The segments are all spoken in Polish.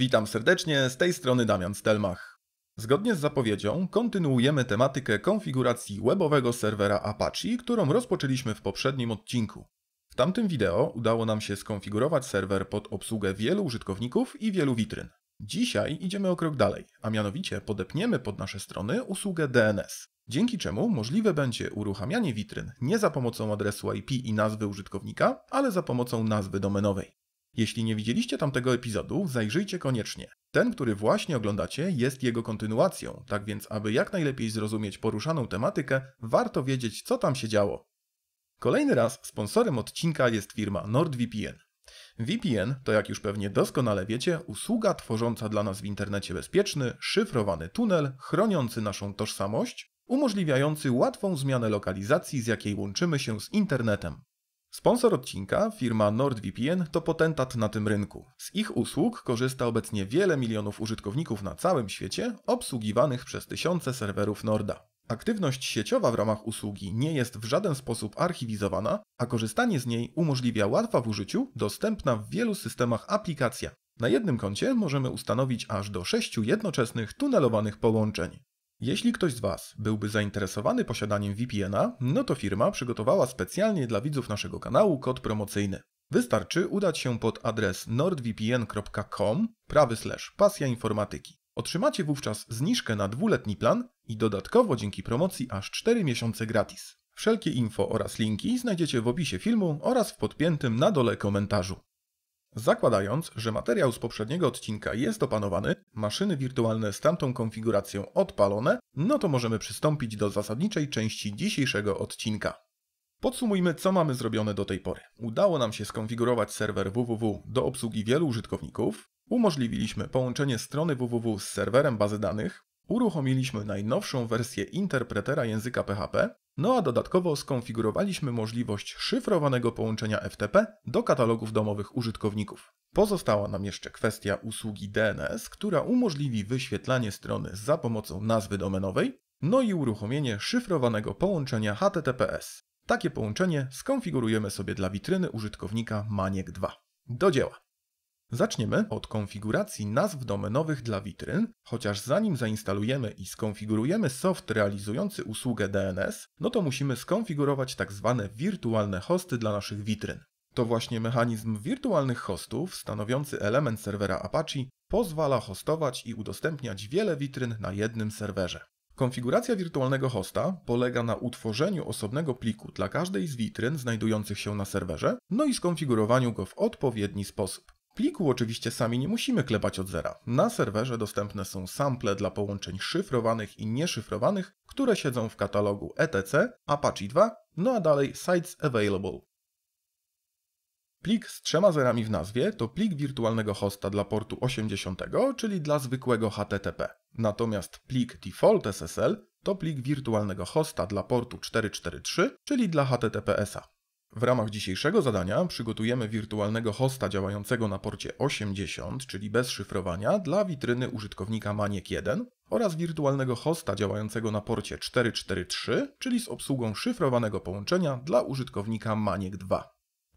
Witam serdecznie, z tej strony Damian Stelmach. Zgodnie z zapowiedzią kontynuujemy tematykę konfiguracji webowego serwera Apache, którą rozpoczęliśmy w poprzednim odcinku. W tamtym wideo udało nam się skonfigurować serwer pod obsługę wielu użytkowników i wielu witryn. Dzisiaj idziemy o krok dalej, a mianowicie podepniemy pod nasze strony usługę DNS, dzięki czemu możliwe będzie uruchamianie witryn nie za pomocą adresu IP i nazwy użytkownika, ale za pomocą nazwy domenowej. Jeśli nie widzieliście tamtego epizodu, zajrzyjcie koniecznie. Ten, który właśnie oglądacie, jest jego kontynuacją, tak więc aby jak najlepiej zrozumieć poruszaną tematykę, warto wiedzieć, co tam się działo. Kolejny raz sponsorem odcinka jest firma NordVPN. VPN to, jak już pewnie doskonale wiecie, usługa tworząca dla nas w internecie bezpieczny, szyfrowany tunel chroniący naszą tożsamość, umożliwiający łatwą zmianę lokalizacji, z jakiej łączymy się z internetem. Sponsor odcinka, firma NordVPN, to potentat na tym rynku. Z ich usług korzysta obecnie wiele milionów użytkowników na całym świecie, obsługiwanych przez tysiące serwerów Norda. Aktywność sieciowa w ramach usługi nie jest w żaden sposób archiwizowana, a korzystanie z niej umożliwia łatwa w użyciu, dostępna w wielu systemach aplikacja. Na jednym koncie możemy ustanowić aż do sześciu jednoczesnych tunelowanych połączeń. Jeśli ktoś z Was byłby zainteresowany posiadaniem VPN-a, no to firma przygotowała specjalnie dla widzów naszego kanału kod promocyjny. Wystarczy udać się pod adres nordvpn.com prawy slash pasja informatyki. Otrzymacie wówczas zniżkę na dwuletni plan i dodatkowo dzięki promocji aż 4 miesiące gratis. Wszelkie info oraz linki znajdziecie w opisie filmu oraz w podpiętym na dole komentarzu. Zakładając, że materiał z poprzedniego odcinka jest opanowany, maszyny wirtualne z tamtą konfiguracją odpalone, no to możemy przystąpić do zasadniczej części dzisiejszego odcinka. Podsumujmy, co mamy zrobione do tej pory. Udało nam się skonfigurować serwer www do obsługi wielu użytkowników, umożliwiliśmy połączenie strony www z serwerem bazy danych, uruchomiliśmy najnowszą wersję interpretera języka PHP, no a dodatkowo skonfigurowaliśmy możliwość szyfrowanego połączenia FTP do katalogów domowych użytkowników. Pozostała nam jeszcze kwestia usługi DNS, która umożliwi wyświetlanie strony za pomocą nazwy domenowej, no i uruchomienie szyfrowanego połączenia HTTPS. Takie połączenie skonfigurujemy sobie dla witryny użytkownika Maniek 2. Do dzieła! Zaczniemy od konfiguracji nazw domenowych dla witryn, chociaż zanim zainstalujemy i skonfigurujemy soft realizujący usługę DNS, no to musimy skonfigurować tak zwane wirtualne hosty dla naszych witryn. To właśnie mechanizm wirtualnych hostów, stanowiący element serwera Apache, pozwala hostować i udostępniać wiele witryn na jednym serwerze. Konfiguracja wirtualnego hosta polega na utworzeniu osobnego pliku dla każdej z witryn znajdujących się na serwerze, no i skonfigurowaniu go w odpowiedni sposób. Pliku oczywiście sami nie musimy klepać od zera. Na serwerze dostępne są sample dla połączeń szyfrowanych i nieszyfrowanych, które siedzą w katalogu etc, Apache 2, no a dalej Sites Available. Plik z trzema zerami w nazwie to plik wirtualnego hosta dla portu 80, czyli dla zwykłego HTTP. Natomiast plik default SSL to plik wirtualnego hosta dla portu 443, czyli dla HTTPS-a. W ramach dzisiejszego zadania przygotujemy wirtualnego hosta działającego na porcie 80, czyli bez szyfrowania, dla witryny użytkownika Maniek1 oraz wirtualnego hosta działającego na porcie 443, czyli z obsługą szyfrowanego połączenia dla użytkownika Maniek2.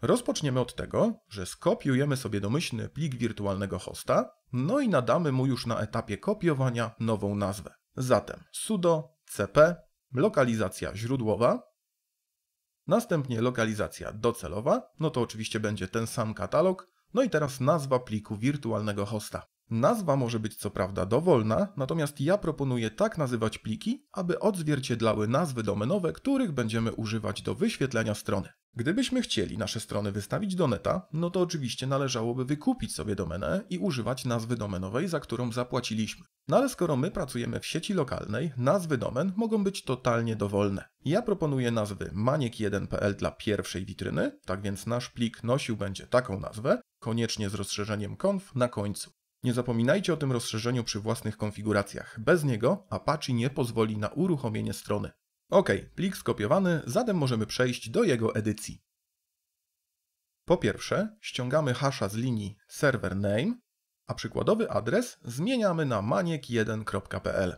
Rozpoczniemy od tego, że skopiujemy sobie domyślny plik wirtualnego hosta, no i nadamy mu już na etapie kopiowania nową nazwę. Zatem sudo cp lokalizacja źródłowa Następnie lokalizacja docelowa, no to oczywiście będzie ten sam katalog, no i teraz nazwa pliku wirtualnego hosta. Nazwa może być co prawda dowolna, natomiast ja proponuję tak nazywać pliki, aby odzwierciedlały nazwy domenowe, których będziemy używać do wyświetlenia strony. Gdybyśmy chcieli nasze strony wystawić do neta, no to oczywiście należałoby wykupić sobie domenę i używać nazwy domenowej, za którą zapłaciliśmy. No ale skoro my pracujemy w sieci lokalnej, nazwy domen mogą być totalnie dowolne. Ja proponuję nazwy maniek1.pl dla pierwszej witryny, tak więc nasz plik nosił będzie taką nazwę, koniecznie z rozszerzeniem conf na końcu. Nie zapominajcie o tym rozszerzeniu przy własnych konfiguracjach. Bez niego Apache nie pozwoli na uruchomienie strony. Ok, plik skopiowany, zatem możemy przejść do jego edycji. Po pierwsze, ściągamy hasza z linii server name, a przykładowy adres zmieniamy na maniek1.pl.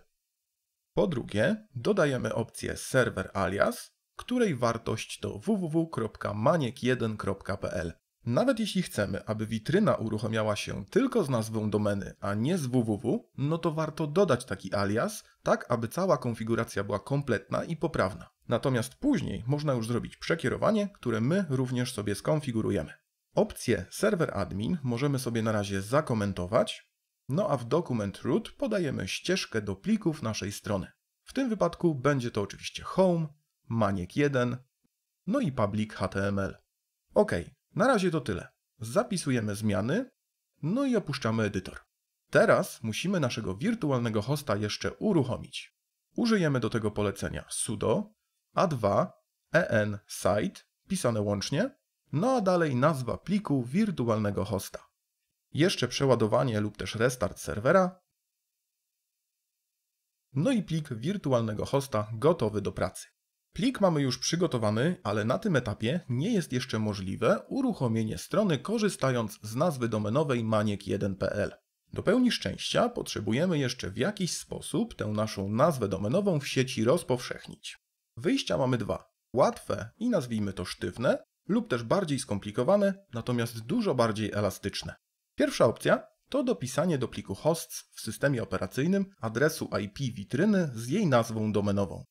Po drugie, dodajemy opcję server alias, której wartość to www.maniek1.pl. Nawet jeśli chcemy, aby witryna uruchamiała się tylko z nazwą domeny, a nie z www, no to warto dodać taki alias, tak aby cała konfiguracja była kompletna i poprawna. Natomiast później można już zrobić przekierowanie, które my również sobie skonfigurujemy. Opcję Server Admin możemy sobie na razie zakomentować, no a w dokument root podajemy ścieżkę do plików naszej strony. W tym wypadku będzie to oczywiście home, maniek1, no i public HTML. OK, na razie to tyle. Zapisujemy zmiany, no i opuszczamy edytor. Teraz musimy naszego wirtualnego hosta jeszcze uruchomić. Użyjemy do tego polecenia sudo a2 en site pisane łącznie, no a dalej nazwa pliku wirtualnego hosta. Jeszcze przeładowanie lub też restart serwera. No i plik wirtualnego hosta gotowy do pracy. Plik mamy już przygotowany, ale na tym etapie nie jest jeszcze możliwe uruchomienie strony korzystając z nazwy domenowej maniek1.pl. Do pełni szczęścia potrzebujemy jeszcze w jakiś sposób tę naszą nazwę domenową w sieci rozpowszechnić. Wyjścia mamy dwa. Łatwe i nazwijmy to sztywne, lub też bardziej skomplikowane, natomiast dużo bardziej elastyczne. Pierwsza opcja to dopisanie do pliku hosts w systemie operacyjnym adresu IP witryny z jej nazwą domenową.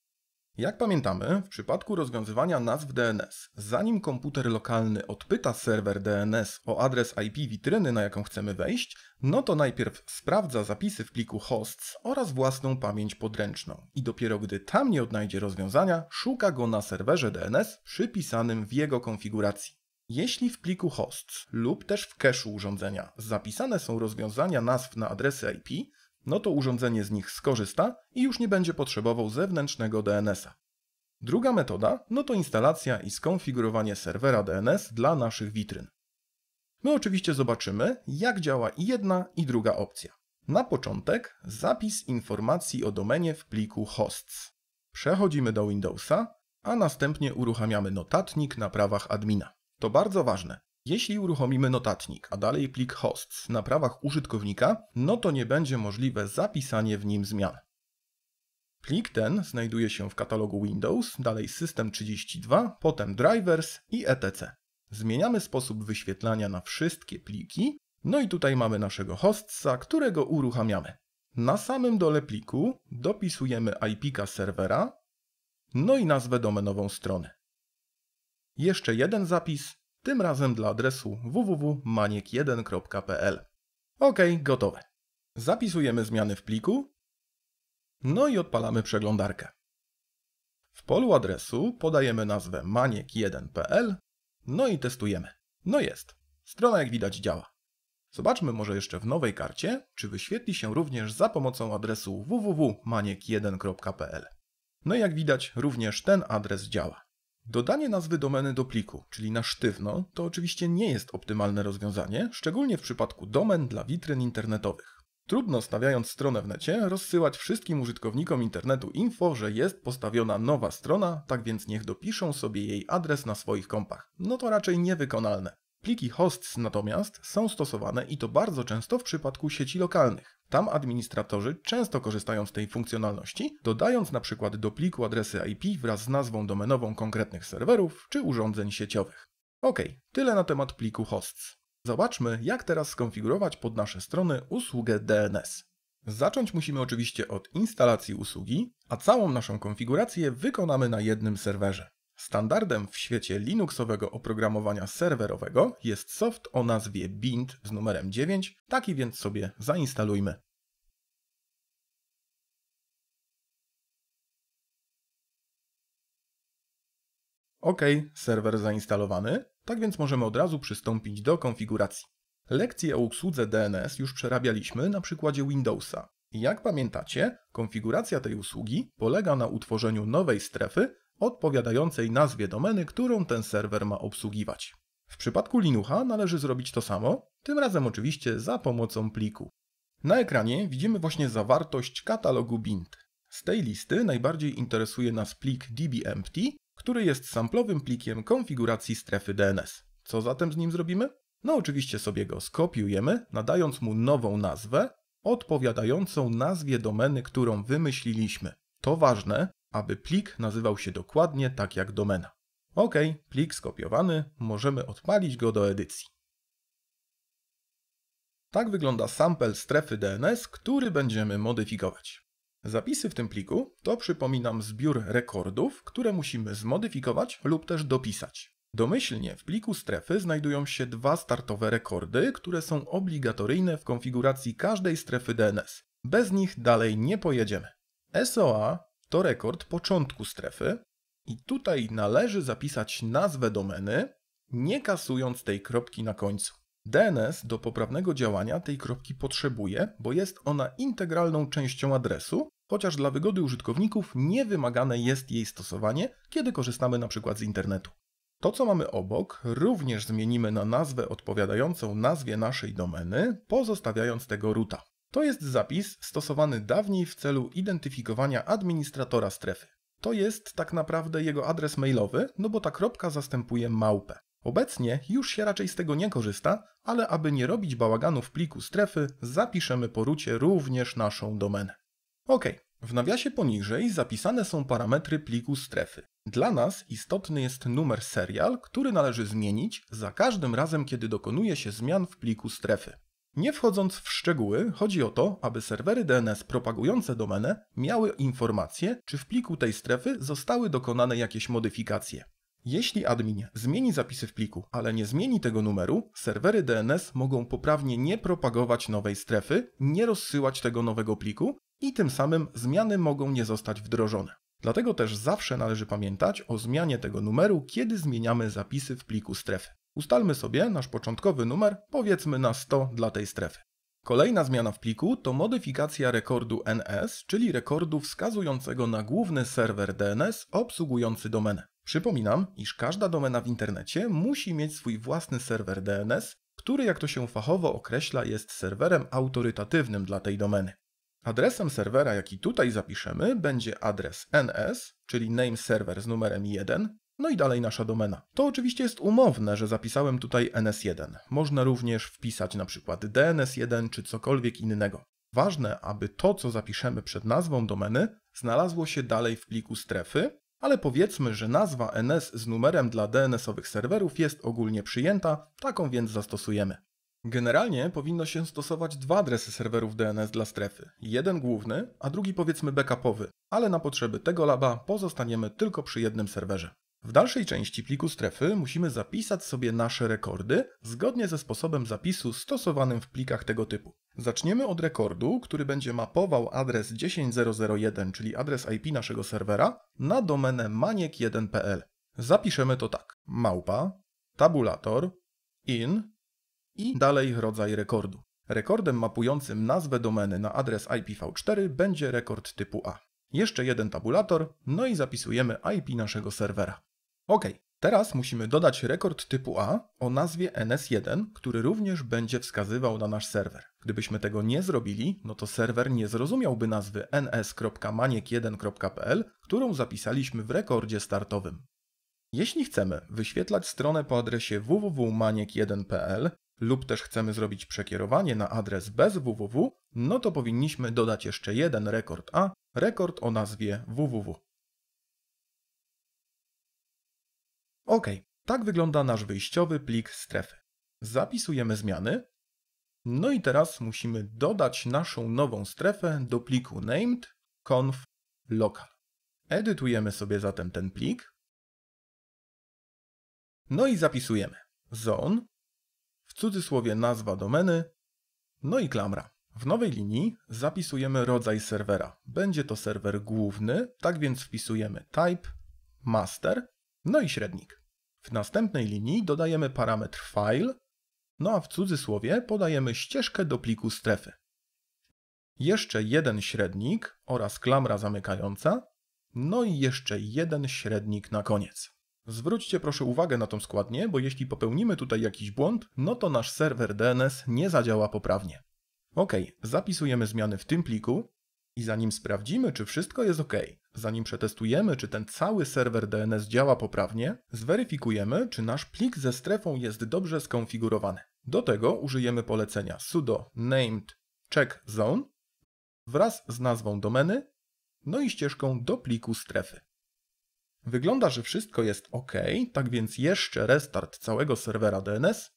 Jak pamiętamy, w przypadku rozwiązywania nazw DNS, zanim komputer lokalny odpyta serwer DNS o adres IP witryny, na jaką chcemy wejść, no to najpierw sprawdza zapisy w pliku hosts oraz własną pamięć podręczną i dopiero gdy tam nie odnajdzie rozwiązania, szuka go na serwerze DNS przypisanym w jego konfiguracji. Jeśli w pliku hosts lub też w cache'u urządzenia zapisane są rozwiązania nazw na adresy IP, no to urządzenie z nich skorzysta i już nie będzie potrzebował zewnętrznego DNS-a. Druga metoda no to instalacja i skonfigurowanie serwera DNS dla naszych witryn. My oczywiście zobaczymy, jak działa i jedna i druga opcja. Na początek zapis informacji o domenie w pliku hosts. Przechodzimy do Windowsa, a następnie uruchamiamy notatnik na prawach admina. To bardzo ważne. Jeśli uruchomimy notatnik, a dalej plik hosts na prawach użytkownika, no to nie będzie możliwe zapisanie w nim zmian. Plik ten znajduje się w katalogu Windows, dalej System 32, potem Drivers i etc. Zmieniamy sposób wyświetlania na wszystkie pliki, no i tutaj mamy naszego hostsa, którego uruchamiamy. Na samym dole pliku dopisujemy IP-ka serwera, no i nazwę domenową strony. Jeszcze jeden zapis tym razem dla adresu www.maniek1.pl. OK, gotowe. Zapisujemy zmiany w pliku, no i odpalamy przeglądarkę. W polu adresu podajemy nazwę maniek1.pl, no i testujemy. No jest, strona jak widać działa. Zobaczmy może jeszcze w nowej karcie, czy wyświetli się również za pomocą adresu www.maniek1.pl. No i jak widać również ten adres działa. Dodanie nazwy domeny do pliku, czyli na sztywno, to oczywiście nie jest optymalne rozwiązanie, szczególnie w przypadku domen dla witryn internetowych. Trudno stawiając stronę w necie rozsyłać wszystkim użytkownikom internetu info, że jest postawiona nowa strona, tak więc niech dopiszą sobie jej adres na swoich kompach. No to raczej niewykonalne. Pliki hosts natomiast są stosowane i to bardzo często w przypadku sieci lokalnych. Tam administratorzy często korzystają z tej funkcjonalności, dodając na przykład do pliku adresy IP wraz z nazwą domenową konkretnych serwerów czy urządzeń sieciowych. Ok, tyle na temat pliku hosts. Zobaczmy, jak teraz skonfigurować pod nasze strony usługę DNS. Zacząć musimy oczywiście od instalacji usługi, a całą naszą konfigurację wykonamy na jednym serwerze. Standardem w świecie linuxowego oprogramowania serwerowego jest soft o nazwie bind z numerem 9, taki więc sobie zainstalujmy. OK, serwer zainstalowany, tak więc możemy od razu przystąpić do konfiguracji. Lekcje o usłudze DNS już przerabialiśmy na przykładzie Windowsa. Jak pamiętacie, konfiguracja tej usługi polega na utworzeniu nowej strefy odpowiadającej nazwie domeny, którą ten serwer ma obsługiwać. W przypadku Linuxa należy zrobić to samo, tym razem oczywiście za pomocą pliku. Na ekranie widzimy właśnie zawartość katalogu bind. Z tej listy najbardziej interesuje nas plik dbempty, który jest samplowym plikiem konfiguracji strefy DNS. Co zatem z nim zrobimy? No oczywiście sobie go skopiujemy, nadając mu nową nazwę, odpowiadającą nazwie domeny, którą wymyśliliśmy. To ważne, aby plik nazywał się dokładnie tak jak domena. OK, plik skopiowany, możemy odpalić go do edycji. Tak wygląda sample strefy DNS, który będziemy modyfikować. Zapisy w tym pliku to przypominam zbiór rekordów, które musimy zmodyfikować lub też dopisać. Domyślnie w pliku strefy znajdują się dwa startowe rekordy, które są obligatoryjne w konfiguracji każdej strefy DNS. Bez nich dalej nie pojedziemy. SOA to rekord początku strefy i tutaj należy zapisać nazwę domeny, nie kasując tej kropki na końcu. DNS do poprawnego działania tej kropki potrzebuje, bo jest ona integralną częścią adresu, chociaż dla wygody użytkowników nie wymagane jest jej stosowanie, kiedy korzystamy np. z internetu. To, co mamy obok, również zmienimy na nazwę odpowiadającą nazwie naszej domeny, pozostawiając tego ruta. To jest zapis stosowany dawniej w celu identyfikowania administratora strefy. To jest tak naprawdę jego adres mailowy, no bo ta kropka zastępuje małpę. Obecnie już się raczej z tego nie korzysta, ale aby nie robić bałaganu w pliku strefy, zapiszemy po rucie również naszą domenę. Ok, w nawiasie poniżej zapisane są parametry pliku strefy. Dla nas istotny jest numer serial, który należy zmienić za każdym razem, kiedy dokonuje się zmian w pliku strefy. Nie wchodząc w szczegóły, chodzi o to, aby serwery DNS propagujące domenę miały informację, czy w pliku tej strefy zostały dokonane jakieś modyfikacje. Jeśli admin zmieni zapisy w pliku, ale nie zmieni tego numeru, serwery DNS mogą poprawnie nie propagować nowej strefy, nie rozsyłać tego nowego pliku i tym samym zmiany mogą nie zostać wdrożone. Dlatego też zawsze należy pamiętać o zmianie tego numeru, kiedy zmieniamy zapisy w pliku strefy. Ustalmy sobie nasz początkowy numer, powiedzmy na 100 dla tej strefy. Kolejna zmiana w pliku to modyfikacja rekordu NS, czyli rekordu wskazującego na główny serwer DNS obsługujący domenę. Przypominam, iż każda domena w internecie musi mieć swój własny serwer DNS, który jak to się fachowo określa jest serwerem autorytatywnym dla tej domeny. Adresem serwera, jaki tutaj zapiszemy, będzie adres NS, czyli name server z numerem 1, no i dalej nasza domena. To oczywiście jest umowne, że zapisałem tutaj NS1. Można również wpisać na przykład DNS1 czy cokolwiek innego. Ważne, aby to, co zapiszemy przed nazwą domeny, znalazło się dalej w pliku strefy, ale powiedzmy, że nazwa NS z numerem dla DNS-owych serwerów jest ogólnie przyjęta, taką więc zastosujemy. Generalnie powinno się stosować dwa adresy serwerów DNS dla strefy. Jeden główny, a drugi powiedzmy backupowy, ale na potrzeby tego laba pozostaniemy tylko przy jednym serwerze. W dalszej części pliku strefy musimy zapisać sobie nasze rekordy zgodnie ze sposobem zapisu stosowanym w plikach tego typu. Zaczniemy od rekordu, który będzie mapował adres 10001, czyli adres IP naszego serwera, na domenę maniek1.pl. Zapiszemy to tak. Małpa, tabulator, in i dalej rodzaj rekordu. Rekordem mapującym nazwę domeny na adres IPv4 będzie rekord typu A. Jeszcze jeden tabulator, no i zapisujemy IP naszego serwera. OK, teraz musimy dodać rekord typu A o nazwie NS1, który również będzie wskazywał na nasz serwer. Gdybyśmy tego nie zrobili, no to serwer nie zrozumiałby nazwy ns.maniek1.pl, którą zapisaliśmy w rekordzie startowym. Jeśli chcemy wyświetlać stronę po adresie www.maniek1.pl lub też chcemy zrobić przekierowanie na adres bez www, no to powinniśmy dodać jeszcze jeden rekord A, rekord o nazwie www. Ok, tak wygląda nasz wyjściowy plik strefy. Zapisujemy zmiany. No i teraz musimy dodać naszą nową strefę do pliku named conf local. Edytujemy sobie zatem ten plik. No i zapisujemy zone, w cudzysłowie nazwa domeny, no i klamra. W nowej linii zapisujemy rodzaj serwera. Będzie to serwer główny, tak więc wpisujemy type master no i średnik. W następnej linii dodajemy parametr file, no a w cudzysłowie podajemy ścieżkę do pliku strefy. Jeszcze jeden średnik oraz klamra zamykająca, no i jeszcze jeden średnik na koniec. Zwróćcie proszę uwagę na tą składnię, bo jeśli popełnimy tutaj jakiś błąd, no to nasz serwer DNS nie zadziała poprawnie. Ok, zapisujemy zmiany w tym pliku i zanim sprawdzimy, czy wszystko jest ok, Zanim przetestujemy, czy ten cały serwer DNS działa poprawnie, zweryfikujemy, czy nasz plik ze strefą jest dobrze skonfigurowany. Do tego użyjemy polecenia sudo named check zone wraz z nazwą domeny, no i ścieżką do pliku strefy. Wygląda, że wszystko jest ok, tak więc jeszcze restart całego serwera DNS.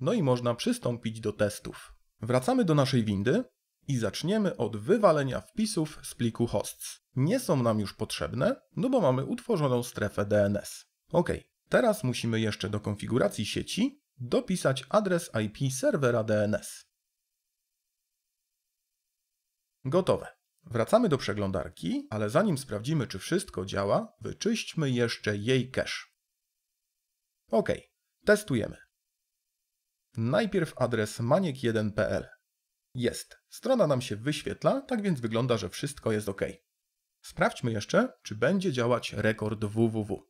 No i można przystąpić do testów. Wracamy do naszej windy, i zaczniemy od wywalenia wpisów z pliku hosts. Nie są nam już potrzebne, no bo mamy utworzoną strefę DNS. Ok, teraz musimy jeszcze do konfiguracji sieci dopisać adres IP serwera DNS. Gotowe. Wracamy do przeglądarki, ale zanim sprawdzimy, czy wszystko działa, wyczyśćmy jeszcze jej cache. Ok, testujemy. Najpierw adres maniek1.pl jest. Strona nam się wyświetla, tak więc wygląda, że wszystko jest ok. Sprawdźmy jeszcze, czy będzie działać rekord www.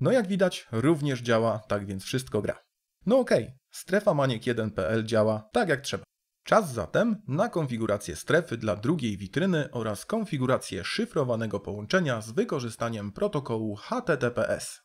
No jak widać, również działa, tak więc wszystko gra. No ok, strefa maniek1.pl działa tak jak trzeba. Czas zatem na konfigurację strefy dla drugiej witryny oraz konfigurację szyfrowanego połączenia z wykorzystaniem protokołu HTTPS.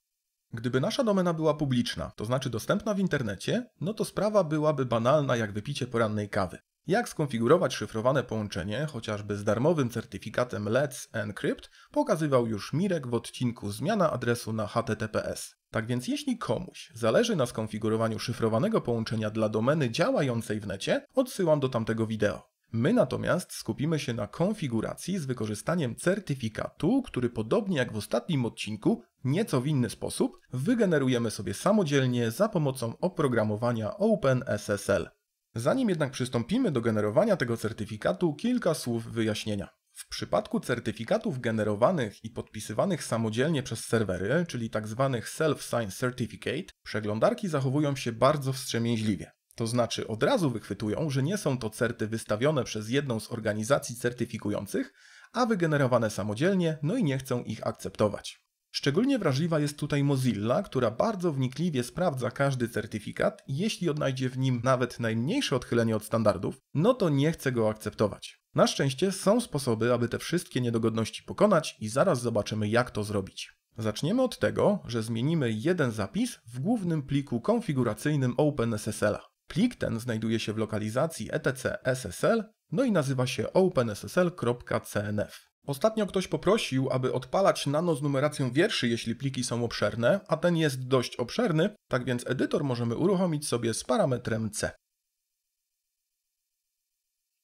Gdyby nasza domena była publiczna, to znaczy dostępna w internecie, no to sprawa byłaby banalna jak wypicie porannej kawy. Jak skonfigurować szyfrowane połączenie, chociażby z darmowym certyfikatem Let's Encrypt, pokazywał już Mirek w odcinku Zmiana adresu na HTTPS. Tak więc jeśli komuś zależy na skonfigurowaniu szyfrowanego połączenia dla domeny działającej w necie, odsyłam do tamtego wideo. My natomiast skupimy się na konfiguracji z wykorzystaniem certyfikatu, który podobnie jak w ostatnim odcinku, nieco w inny sposób wygenerujemy sobie samodzielnie za pomocą oprogramowania OpenSSL. Zanim jednak przystąpimy do generowania tego certyfikatu, kilka słów wyjaśnienia. W przypadku certyfikatów generowanych i podpisywanych samodzielnie przez serwery, czyli tzw. Tak self-signed certificate, przeglądarki zachowują się bardzo wstrzemięźliwie. To znaczy od razu wychwytują, że nie są to certy wystawione przez jedną z organizacji certyfikujących, a wygenerowane samodzielnie, no i nie chcą ich akceptować. Szczególnie wrażliwa jest tutaj Mozilla, która bardzo wnikliwie sprawdza każdy certyfikat i jeśli odnajdzie w nim nawet najmniejsze odchylenie od standardów, no to nie chce go akceptować. Na szczęście są sposoby, aby te wszystkie niedogodności pokonać i zaraz zobaczymy jak to zrobić. Zaczniemy od tego, że zmienimy jeden zapis w głównym pliku konfiguracyjnym OpenSSL. -a. Plik ten znajduje się w lokalizacji etc.ssl, no i nazywa się openssl.cnf. Ostatnio ktoś poprosił, aby odpalać nano z numeracją wierszy, jeśli pliki są obszerne, a ten jest dość obszerny, tak więc edytor możemy uruchomić sobie z parametrem C.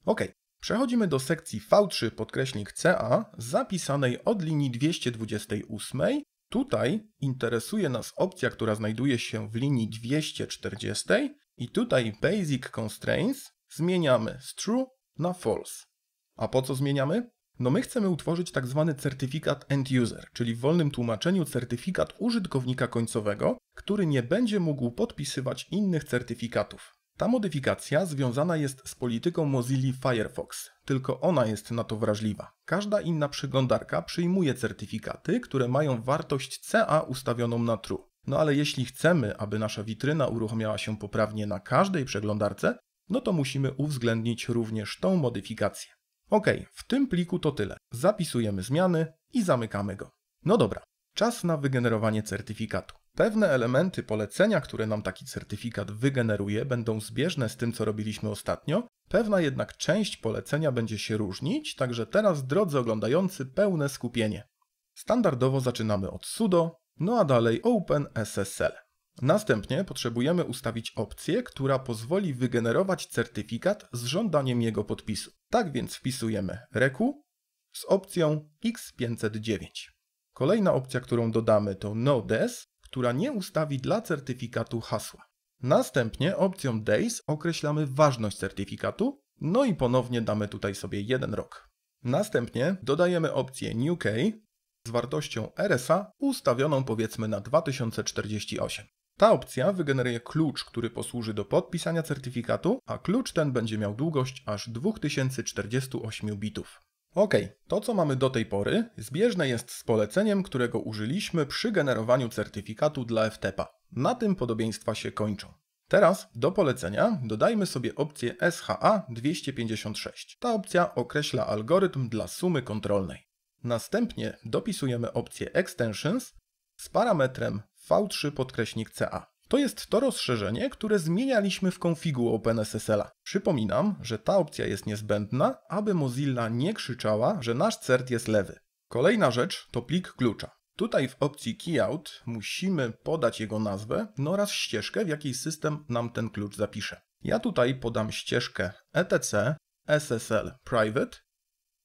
OK. Przechodzimy do sekcji V3 podkreśnik CA, zapisanej od linii 228. Tutaj interesuje nas opcja, która znajduje się w linii 240 i tutaj Basic Constraints zmieniamy z True na False. A po co zmieniamy? No my chcemy utworzyć tak zwany certyfikat end user, czyli w wolnym tłumaczeniu certyfikat użytkownika końcowego, który nie będzie mógł podpisywać innych certyfikatów. Ta modyfikacja związana jest z polityką Mozilla Firefox, tylko ona jest na to wrażliwa. Każda inna przeglądarka przyjmuje certyfikaty, które mają wartość CA ustawioną na true. No ale jeśli chcemy, aby nasza witryna uruchamiała się poprawnie na każdej przeglądarce, no to musimy uwzględnić również tą modyfikację. Ok, w tym pliku to tyle. Zapisujemy zmiany i zamykamy go. No dobra, czas na wygenerowanie certyfikatu. Pewne elementy polecenia, które nam taki certyfikat wygeneruje, będą zbieżne z tym, co robiliśmy ostatnio, pewna jednak część polecenia będzie się różnić, także teraz, drodzy oglądający, pełne skupienie. Standardowo zaczynamy od sudo, no a dalej OpenSSL. Następnie potrzebujemy ustawić opcję, która pozwoli wygenerować certyfikat z żądaniem jego podpisu. Tak więc wpisujemy reku z opcją X509. Kolejna opcja, którą dodamy to NoDes, która nie ustawi dla certyfikatu hasła. Następnie opcją Days określamy ważność certyfikatu, no i ponownie damy tutaj sobie jeden rok. Następnie dodajemy opcję New z wartością RSA ustawioną powiedzmy na 2048. Ta opcja wygeneruje klucz, który posłuży do podpisania certyfikatu, a klucz ten będzie miał długość aż 2048 bitów. Ok, to co mamy do tej pory zbieżne jest z poleceniem, którego użyliśmy przy generowaniu certyfikatu dla FTP. Na tym podobieństwa się kończą. Teraz do polecenia dodajmy sobie opcję SHA 256. Ta opcja określa algorytm dla sumy kontrolnej. Następnie dopisujemy opcję Extensions z parametrem V3 podkreśnik CA. To jest to rozszerzenie, które zmienialiśmy w konfigu OpenSSL-a. Przypominam, że ta opcja jest niezbędna, aby Mozilla nie krzyczała, że nasz cert jest lewy. Kolejna rzecz to plik klucza. Tutaj w opcji Keyout musimy podać jego nazwę no oraz ścieżkę, w jakiej system nam ten klucz zapisze. Ja tutaj podam ścieżkę etc SSL private,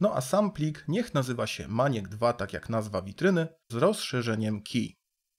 no a sam plik niech nazywa się maniek2, tak jak nazwa witryny, z rozszerzeniem key.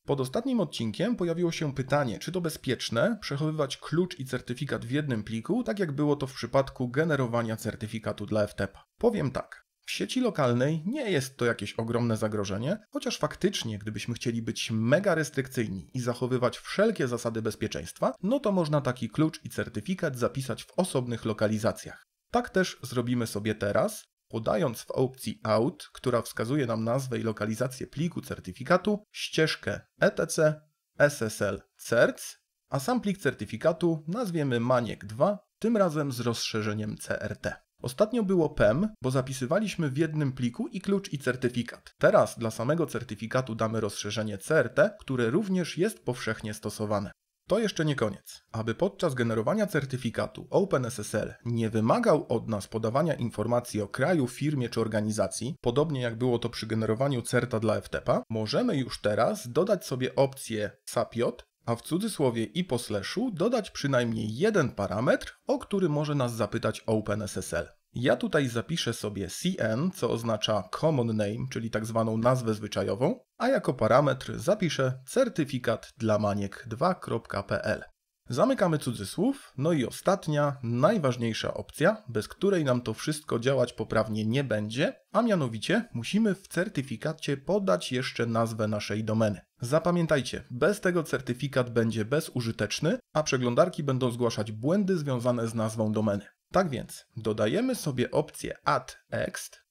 Pod ostatnim odcinkiem pojawiło się pytanie, czy to bezpieczne przechowywać klucz i certyfikat w jednym pliku, tak jak było to w przypadku generowania certyfikatu dla FTP. Powiem tak. W sieci lokalnej nie jest to jakieś ogromne zagrożenie, chociaż faktycznie, gdybyśmy chcieli być mega restrykcyjni i zachowywać wszelkie zasady bezpieczeństwa, no to można taki klucz i certyfikat zapisać w osobnych lokalizacjach. Tak też zrobimy sobie teraz, podając w opcji Out, która wskazuje nam nazwę i lokalizację pliku certyfikatu, ścieżkę etc SSL CERTS, a sam plik certyfikatu nazwiemy maniek2, tym razem z rozszerzeniem CRT. Er Ostatnio było PEM, bo zapisywaliśmy w jednym pliku i klucz i certyfikat. Teraz dla samego certyfikatu damy rozszerzenie CRT, er które również jest powszechnie stosowane. To jeszcze nie koniec. Aby podczas generowania certyfikatu OpenSSL nie wymagał od nas podawania informacji o kraju, firmie czy organizacji, podobnie jak było to przy generowaniu certa dla FTP, możemy już teraz dodać sobie opcję SAPIOT, a w cudzysłowie i po slashu dodać przynajmniej jeden parametr, o który może nas zapytać OpenSSL. Ja tutaj zapiszę sobie CN, co oznacza common name, czyli tak zwaną nazwę zwyczajową, a jako parametr zapiszę certyfikat dla maniek2.pl. Zamykamy cudzysłów, no i ostatnia, najważniejsza opcja, bez której nam to wszystko działać poprawnie nie będzie, a mianowicie musimy w certyfikacie podać jeszcze nazwę naszej domeny. Zapamiętajcie, bez tego certyfikat będzie bezużyteczny, a przeglądarki będą zgłaszać błędy związane z nazwą domeny. Tak więc dodajemy sobie opcję add text,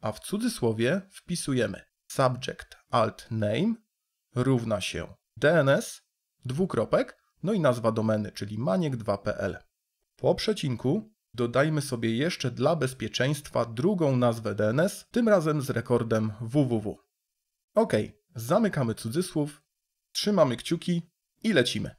a w cudzysłowie wpisujemy subject alt name równa się DNS, dwukropek, no i nazwa domeny, czyli maniek2.pl. Po przecinku dodajmy sobie jeszcze dla bezpieczeństwa drugą nazwę DNS, tym razem z rekordem www. Ok, zamykamy cudzysłów, trzymamy kciuki i lecimy.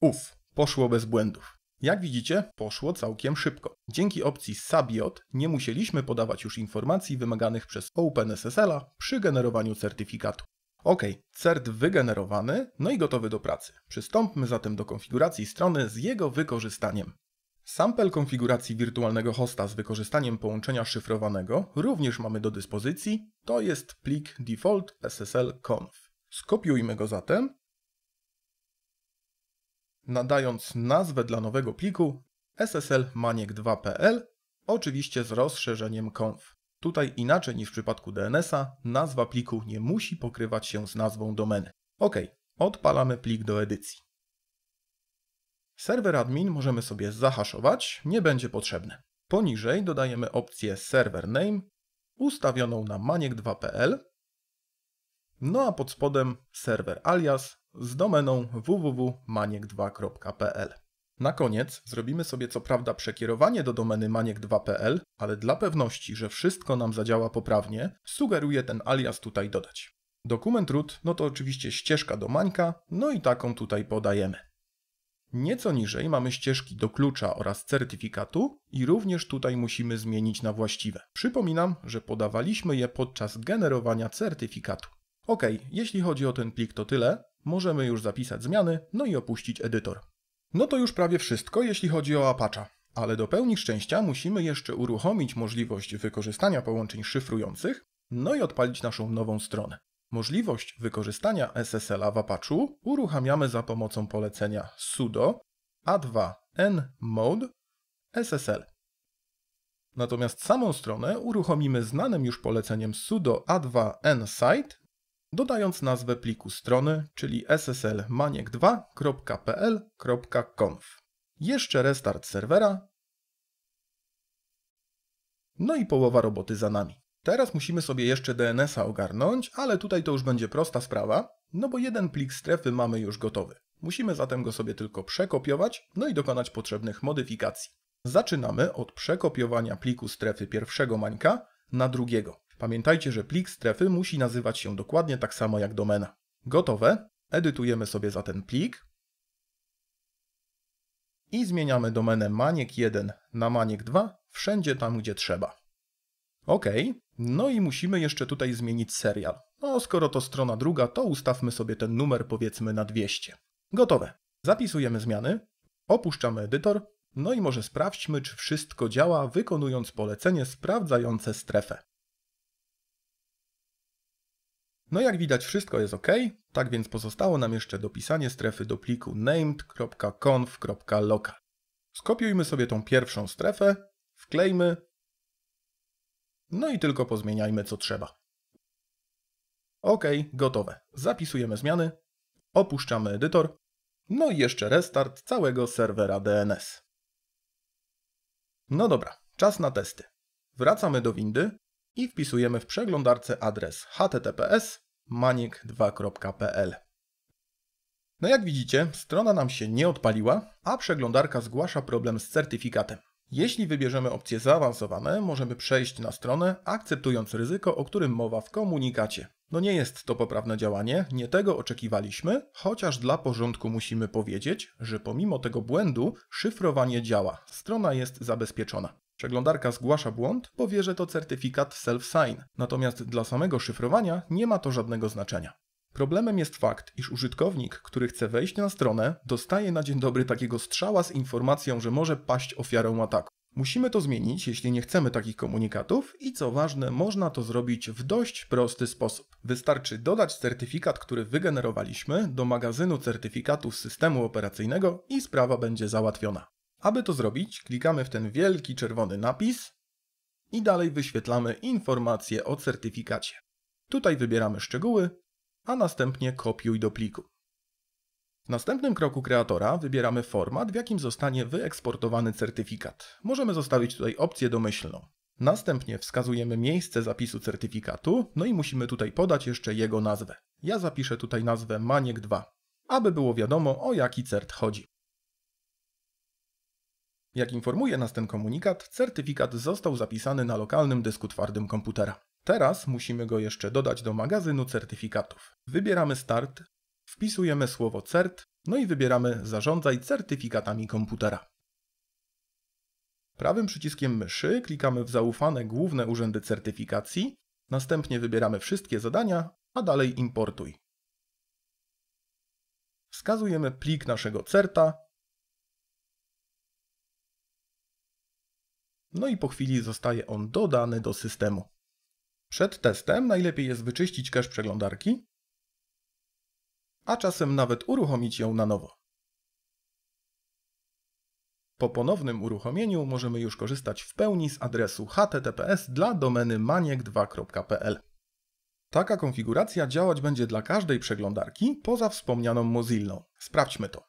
Uf, poszło bez błędów. Jak widzicie, poszło całkiem szybko. Dzięki opcji Sabiot nie musieliśmy podawać już informacji wymaganych przez OpenSSL przy generowaniu certyfikatu. OK, cert wygenerowany, no i gotowy do pracy. Przystąpmy zatem do konfiguracji strony z jego wykorzystaniem. Sample konfiguracji wirtualnego hosta z wykorzystaniem połączenia szyfrowanego również mamy do dyspozycji, to jest plik default SSL conf. Skopiujmy go zatem nadając nazwę dla nowego pliku sslmaniek2.pl, oczywiście z rozszerzeniem conf. Tutaj inaczej niż w przypadku DNS-a, nazwa pliku nie musi pokrywać się z nazwą domeny. OK, odpalamy plik do edycji. Serwer admin możemy sobie zahaszować, nie będzie potrzebne. Poniżej dodajemy opcję server name, ustawioną na maniek2.pl, no a pod spodem serwer alias, z domeną www.maniek2.pl. Na koniec zrobimy sobie co prawda przekierowanie do domeny maniek2.pl, ale dla pewności, że wszystko nam zadziała poprawnie, sugeruję ten alias tutaj dodać. Dokument root, no to oczywiście ścieżka do mańka, no i taką tutaj podajemy. Nieco niżej mamy ścieżki do klucza oraz certyfikatu i również tutaj musimy zmienić na właściwe. Przypominam, że podawaliśmy je podczas generowania certyfikatu. Ok, jeśli chodzi o ten plik to tyle. Możemy już zapisać zmiany, no i opuścić edytor. No to już prawie wszystko, jeśli chodzi o Apache. Ale do pełni szczęścia musimy jeszcze uruchomić możliwość wykorzystania połączeń szyfrujących, no i odpalić naszą nową stronę. Możliwość wykorzystania SSL-a w Apache uruchamiamy za pomocą polecenia sudo a2nmode SSL. Natomiast samą stronę uruchomimy znanym już poleceniem sudo a2nsite dodając nazwę pliku strony, czyli sslmaniek2.pl.conf. Jeszcze restart serwera. No i połowa roboty za nami. Teraz musimy sobie jeszcze DNS-a ogarnąć, ale tutaj to już będzie prosta sprawa, no bo jeden plik strefy mamy już gotowy. Musimy zatem go sobie tylko przekopiować, no i dokonać potrzebnych modyfikacji. Zaczynamy od przekopiowania pliku strefy pierwszego mańka na drugiego. Pamiętajcie, że plik strefy musi nazywać się dokładnie tak samo jak domena. Gotowe. Edytujemy sobie za ten plik i zmieniamy domenę maniek1 na maniek2 wszędzie tam, gdzie trzeba. OK, no i musimy jeszcze tutaj zmienić serial. No, skoro to strona druga, to ustawmy sobie ten numer powiedzmy na 200. Gotowe. Zapisujemy zmiany, opuszczamy edytor, no i może sprawdźmy, czy wszystko działa, wykonując polecenie sprawdzające strefę. No jak widać wszystko jest ok, tak więc pozostało nam jeszcze dopisanie strefy do pliku named.conf.local. Skopiujmy sobie tą pierwszą strefę, wklejmy, no i tylko pozmieniajmy co trzeba. Ok, gotowe. Zapisujemy zmiany, opuszczamy edytor, no i jeszcze restart całego serwera DNS. No dobra, czas na testy. Wracamy do windy, i wpisujemy w przeglądarce adres https manik 2pl No jak widzicie, strona nam się nie odpaliła, a przeglądarka zgłasza problem z certyfikatem. Jeśli wybierzemy opcje zaawansowane, możemy przejść na stronę, akceptując ryzyko, o którym mowa w komunikacie. No nie jest to poprawne działanie, nie tego oczekiwaliśmy, chociaż dla porządku musimy powiedzieć, że pomimo tego błędu szyfrowanie działa, strona jest zabezpieczona. Przeglądarka zgłasza błąd, bo wie, że to certyfikat self-sign, natomiast dla samego szyfrowania nie ma to żadnego znaczenia. Problemem jest fakt, iż użytkownik, który chce wejść na stronę, dostaje na dzień dobry takiego strzała z informacją, że może paść ofiarą ataku. Musimy to zmienić, jeśli nie chcemy takich komunikatów i co ważne, można to zrobić w dość prosty sposób. Wystarczy dodać certyfikat, który wygenerowaliśmy do magazynu certyfikatów systemu operacyjnego i sprawa będzie załatwiona. Aby to zrobić, klikamy w ten wielki czerwony napis i dalej wyświetlamy informacje o certyfikacie. Tutaj wybieramy szczegóły, a następnie kopiuj do pliku. W następnym kroku kreatora wybieramy format, w jakim zostanie wyeksportowany certyfikat. Możemy zostawić tutaj opcję domyślną. Następnie wskazujemy miejsce zapisu certyfikatu, no i musimy tutaj podać jeszcze jego nazwę. Ja zapiszę tutaj nazwę Maniek 2, aby było wiadomo o jaki cert chodzi. Jak informuje nas ten komunikat, certyfikat został zapisany na lokalnym dysku twardym komputera. Teraz musimy go jeszcze dodać do magazynu certyfikatów. Wybieramy Start, wpisujemy słowo CERT, no i wybieramy Zarządzaj certyfikatami komputera. Prawym przyciskiem myszy klikamy w zaufane główne urzędy certyfikacji, następnie wybieramy wszystkie zadania, a dalej Importuj. Wskazujemy plik naszego CERTA, no i po chwili zostaje on dodany do systemu. Przed testem najlepiej jest wyczyścić cache przeglądarki, a czasem nawet uruchomić ją na nowo. Po ponownym uruchomieniu możemy już korzystać w pełni z adresu https dla domeny maniek2.pl. Taka konfiguracja działać będzie dla każdej przeglądarki poza wspomnianą Mozillą. Sprawdźmy to.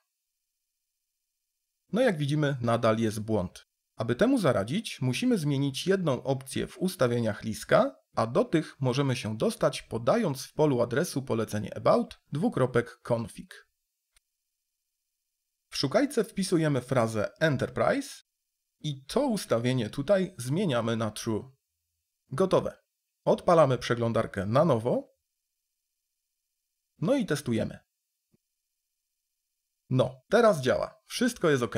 No jak widzimy nadal jest błąd. Aby temu zaradzić, musimy zmienić jedną opcję w ustawieniach Liska, a do tych możemy się dostać podając w polu adresu polecenie about config. W szukajce wpisujemy frazę enterprise i to ustawienie tutaj zmieniamy na true. Gotowe. Odpalamy przeglądarkę na nowo. No i testujemy. No, teraz działa. Wszystko jest ok.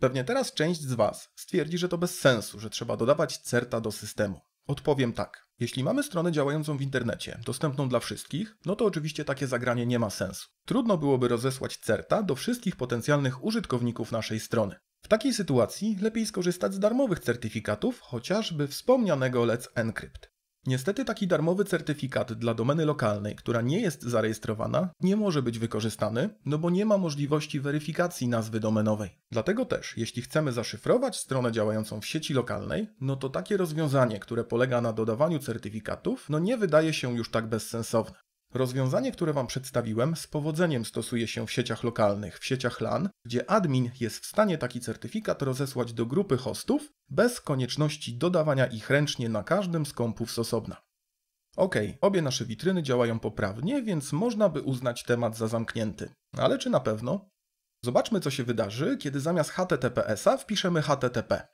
Pewnie teraz część z Was stwierdzi, że to bez sensu, że trzeba dodawać CERTA do systemu. Odpowiem tak. Jeśli mamy stronę działającą w internecie, dostępną dla wszystkich, no to oczywiście takie zagranie nie ma sensu. Trudno byłoby rozesłać CERTA do wszystkich potencjalnych użytkowników naszej strony. W takiej sytuacji lepiej skorzystać z darmowych certyfikatów, chociażby wspomnianego Let's Encrypt. Niestety taki darmowy certyfikat dla domeny lokalnej, która nie jest zarejestrowana, nie może być wykorzystany, no bo nie ma możliwości weryfikacji nazwy domenowej. Dlatego też, jeśli chcemy zaszyfrować stronę działającą w sieci lokalnej, no to takie rozwiązanie, które polega na dodawaniu certyfikatów, no nie wydaje się już tak bezsensowne. Rozwiązanie, które Wam przedstawiłem, z powodzeniem stosuje się w sieciach lokalnych, w sieciach LAN, gdzie admin jest w stanie taki certyfikat rozesłać do grupy hostów bez konieczności dodawania ich ręcznie na każdym z kompów z osobna. Ok, obie nasze witryny działają poprawnie, więc można by uznać temat za zamknięty. Ale czy na pewno? Zobaczmy, co się wydarzy, kiedy zamiast HTTPS-a wpiszemy HTTP.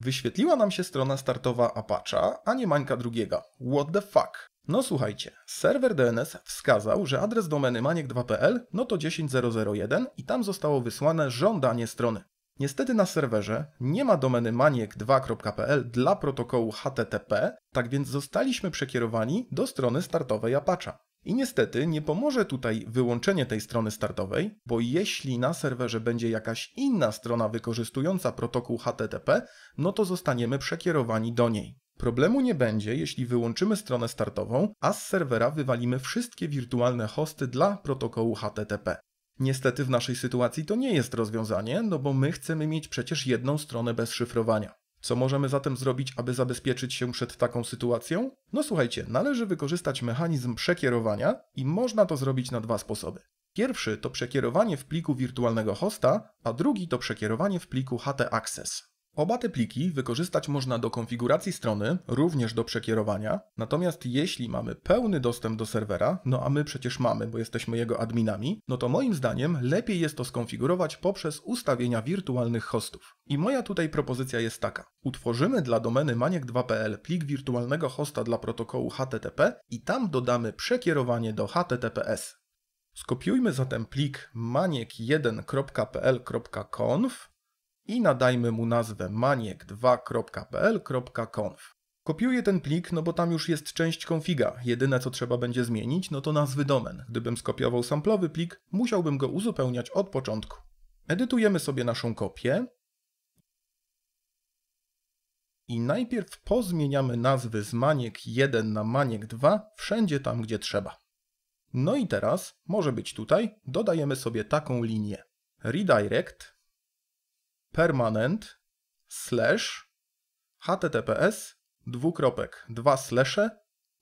Wyświetliła nam się strona startowa Apache'a, a nie Mańka drugiego. What the fuck? No słuchajcie, serwer DNS wskazał, że adres domeny maniek2.pl no to 10001 i tam zostało wysłane żądanie strony. Niestety na serwerze nie ma domeny maniek2.pl dla protokołu HTTP, tak więc zostaliśmy przekierowani do strony startowej Apache. I niestety nie pomoże tutaj wyłączenie tej strony startowej, bo jeśli na serwerze będzie jakaś inna strona wykorzystująca protokół HTTP, no to zostaniemy przekierowani do niej. Problemu nie będzie, jeśli wyłączymy stronę startową, a z serwera wywalimy wszystkie wirtualne hosty dla protokołu HTTP. Niestety w naszej sytuacji to nie jest rozwiązanie, no bo my chcemy mieć przecież jedną stronę bez szyfrowania. Co możemy zatem zrobić, aby zabezpieczyć się przed taką sytuacją? No słuchajcie, należy wykorzystać mechanizm przekierowania i można to zrobić na dwa sposoby. Pierwszy to przekierowanie w pliku wirtualnego hosta, a drugi to przekierowanie w pliku HT-access. Oba te pliki wykorzystać można do konfiguracji strony, również do przekierowania, natomiast jeśli mamy pełny dostęp do serwera, no a my przecież mamy, bo jesteśmy jego adminami, no to moim zdaniem lepiej jest to skonfigurować poprzez ustawienia wirtualnych hostów. I moja tutaj propozycja jest taka. Utworzymy dla domeny maniek2.pl plik wirtualnego hosta dla protokołu HTTP i tam dodamy przekierowanie do HTTPS. Skopiujmy zatem plik maniek1.pl.conf i nadajmy mu nazwę maniek2.pl.conf. Kopiuję ten plik, no bo tam już jest część konfiga. Jedyne co trzeba będzie zmienić, no to nazwy domen. Gdybym skopiował samplowy plik, musiałbym go uzupełniać od początku. Edytujemy sobie naszą kopię. I najpierw pozmieniamy nazwy z maniek 1 na maniek 2 wszędzie tam, gdzie trzeba. No i teraz, może być tutaj, dodajemy sobie taką linię. Redirect permanent slash https dwukropek dwa slesze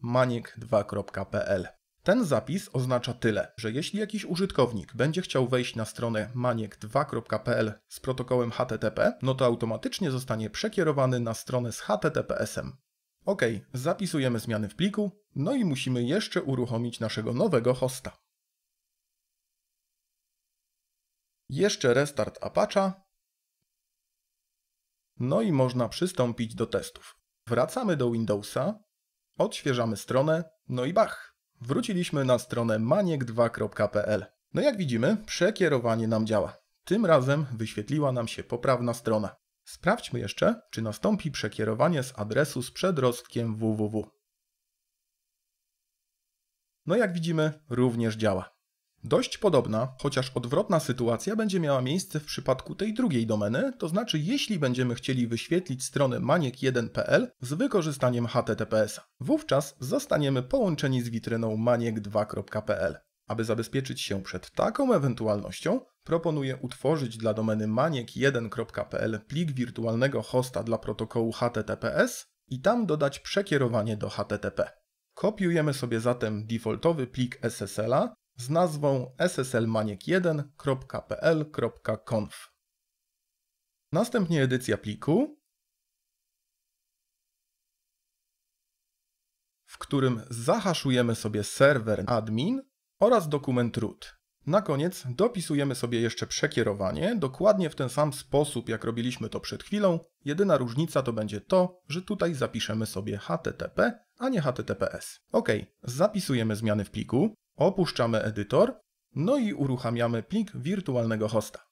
maniek2.pl. Ten zapis oznacza tyle, że jeśli jakiś użytkownik będzie chciał wejść na stronę maniek2.pl z protokołem HTTP, no to automatycznie zostanie przekierowany na stronę z HTTPS-em. OK, zapisujemy zmiany w pliku, no i musimy jeszcze uruchomić naszego nowego hosta. Jeszcze restart Apache'a no i można przystąpić do testów. Wracamy do Windowsa, odświeżamy stronę, no i bach! Wróciliśmy na stronę maniek2.pl. No jak widzimy, przekierowanie nam działa. Tym razem wyświetliła nam się poprawna strona. Sprawdźmy jeszcze, czy nastąpi przekierowanie z adresu z przedrostkiem www. No jak widzimy, również działa. Dość podobna, chociaż odwrotna sytuacja będzie miała miejsce w przypadku tej drugiej domeny, to znaczy jeśli będziemy chcieli wyświetlić stronę maniek1.pl z wykorzystaniem HTTPS. -a. Wówczas zostaniemy połączeni z witryną maniek2.pl. Aby zabezpieczyć się przed taką ewentualnością, proponuję utworzyć dla domeny maniek1.pl plik wirtualnego hosta dla protokołu HTTPS i tam dodać przekierowanie do HTTP. Kopiujemy sobie zatem defaultowy plik SSL-a z nazwą sslmaniek1.pl.conf. Następnie edycja pliku, w którym zahaszujemy sobie serwer admin oraz dokument root. Na koniec dopisujemy sobie jeszcze przekierowanie, dokładnie w ten sam sposób jak robiliśmy to przed chwilą. Jedyna różnica to będzie to, że tutaj zapiszemy sobie HTTP, a nie HTTPS. Ok, zapisujemy zmiany w pliku. Opuszczamy edytor, no i uruchamiamy plik wirtualnego hosta.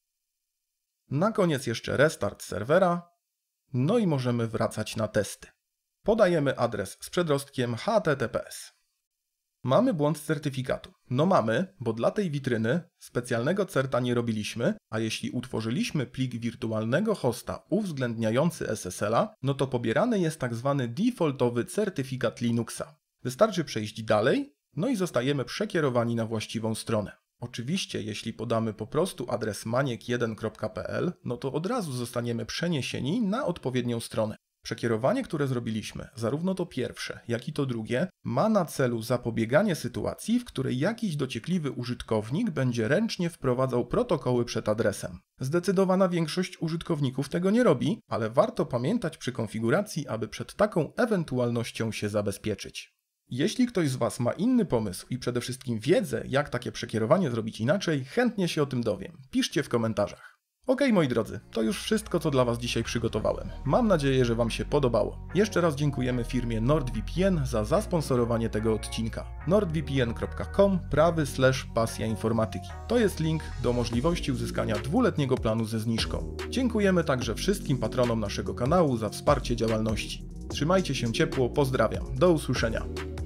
Na koniec jeszcze restart serwera, no i możemy wracać na testy. Podajemy adres z przedrostkiem https. Mamy błąd z certyfikatu. No mamy, bo dla tej witryny specjalnego certa nie robiliśmy, a jeśli utworzyliśmy plik wirtualnego hosta uwzględniający SSL-a, no to pobierany jest tak zwany defaultowy certyfikat Linuxa. Wystarczy przejść dalej no i zostajemy przekierowani na właściwą stronę. Oczywiście, jeśli podamy po prostu adres maniek1.pl, no to od razu zostaniemy przeniesieni na odpowiednią stronę. Przekierowanie, które zrobiliśmy, zarówno to pierwsze, jak i to drugie, ma na celu zapobieganie sytuacji, w której jakiś dociekliwy użytkownik będzie ręcznie wprowadzał protokoły przed adresem. Zdecydowana większość użytkowników tego nie robi, ale warto pamiętać przy konfiguracji, aby przed taką ewentualnością się zabezpieczyć. Jeśli ktoś z Was ma inny pomysł i przede wszystkim wiedzę, jak takie przekierowanie zrobić inaczej, chętnie się o tym dowiem. Piszcie w komentarzach. Ok, moi drodzy, to już wszystko, co dla Was dzisiaj przygotowałem. Mam nadzieję, że Wam się podobało. Jeszcze raz dziękujemy firmie NordVPN za zasponsorowanie tego odcinka. nordvpn.com prawy slash pasja informatyki. To jest link do możliwości uzyskania dwuletniego planu ze zniżką. Dziękujemy także wszystkim patronom naszego kanału za wsparcie działalności. Trzymajcie się ciepło, pozdrawiam, do usłyszenia.